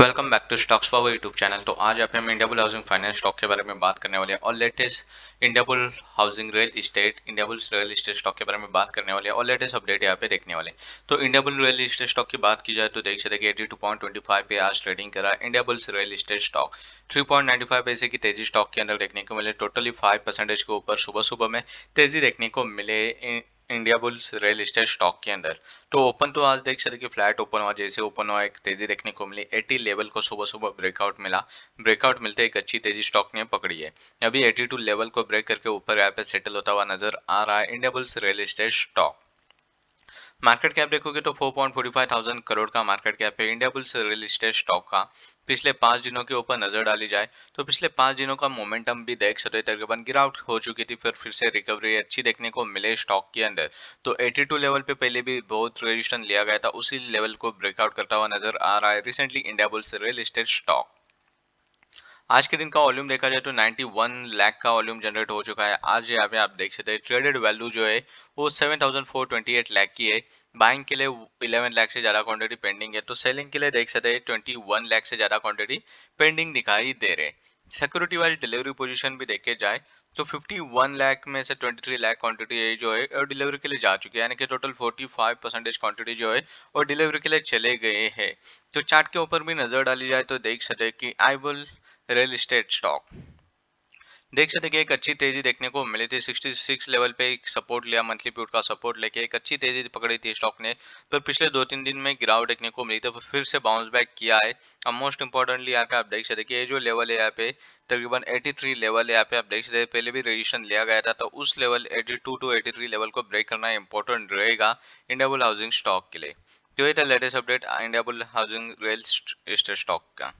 welcome back to stocks power YouTube channel तो आज आप हम इंडियाबुल हाउसिंग फाइनेंस स्टॉक के बारे में बात करने वाले हैं और latest Indiabull housing real estate India real estate stock के बारे में बात करने वाले हैं और लेटेस्ट अपडेट यहाँ पे देखने वाले तो इंडियाबुल रियल इस्टेट स्टॉक की बात की जाए तो देख सकते eighty two point twenty five पे आज ट्रेडिंग करा Indiabull real estate stock three point ninety five पैसे की तेजी स्टॉक के अंदर देखने को मिले टोटली फाइव परसेंटेज के ऊपर सुबह सुबह में तेजी देखने को मिले India bulls real estate stock के अंदर तो ओपन तो आज देख सकते कि फ्लैट ओपन हुआ जैसे ओपन हुआ एक तेजी देखने को मिली एटी लेवल को सुबह सुबह ब्रेकआउट मिला ब्रेकआउट मिलते एक अच्छी तेजी स्टॉक ने पकड़ी है अभी एटी लेवल को ब्रेक करके ऊपर यहाँ पे सेटल होता हुआ नजर आ रहा है India bulls real estate stock market cap देखोगे तो फोर पॉइंट थाउजेंड करोड़ का मार्केट कैप है India bulls real estate stock का पिछले पांच दिनों के ऊपर नजर डाली जाए तो पिछले पांच दिनों का मोमेंटम भी देख सकते तकरीबन गिरावट हो चुकी थी फिर फिर से रिकवरी अच्छी देखने को मिले स्टॉक के अंदर तो 82 लेवल पे पहले भी बहुत रेजिस्टेंस लिया गया था उसी लेवल को ब्रेकआउट करता हुआ नजर आ रहा है recently India bulls real estate stock आज के दिन का वॉल्यूम देखा जाए तो 91 लाख का वॉल्यूम जनरेट हो चुका है आज यहाँ पे आप देख सकते हैं ट्रेडेड वैल्यू जो है वो 7428 लाख की है बाइंग के लिए 11 लाख से ज़्यादा क्वांटिटी पेंडिंग है तो सेलिंग के लिए देख सकते हैं 21 लाख से ज़्यादा क्वांटिटी पेंडिंग दिखाई दे रहे सिक्योरिटी वाली डिलीवरी पोजिशन भी देखे जाए तो 51 लाख में से 23 लाख क्वांटिटी जो है और डिलीवरी के लिए जा चुकी है यानी कि टोटल 45 परसेंटेज क्वांटिटी जो है और डिलीवरी के लिए चले गए हैं तो चार्ट के ऊपर भी नज़र डाली जाए तो देख सकते कि I will real estate stock देख सकते कि एक अच्छी तेजी देखने को मिली थी 66 लेवल पे एक सपोर्ट लिया मंथली प्यूट का सपोर्ट लेके एक अच्छी तेजी पकड़ी थी स्टॉक ने पर पिछले दो तीन दिन में गिरावट देखने को मिली थी तो फिर से बाउंस बैक किया है अब मोस्ट इंपॉर्टेंटली यहाँ पे आप देख सकते कि ये जो लेवल है यहाँ पे तकरीबन 83 लेवल है यहाँ पे आप देख सकते पहले भी रजिस्ट्रेशन लिया गया था तो उस level eighty two eighty level को ब्रेक करना इंपॉर्टेंट रहेगा इंडियाबुल हाउसिंग स्टॉक के लिए जो तो ये था latest update Indiabull housing real stock का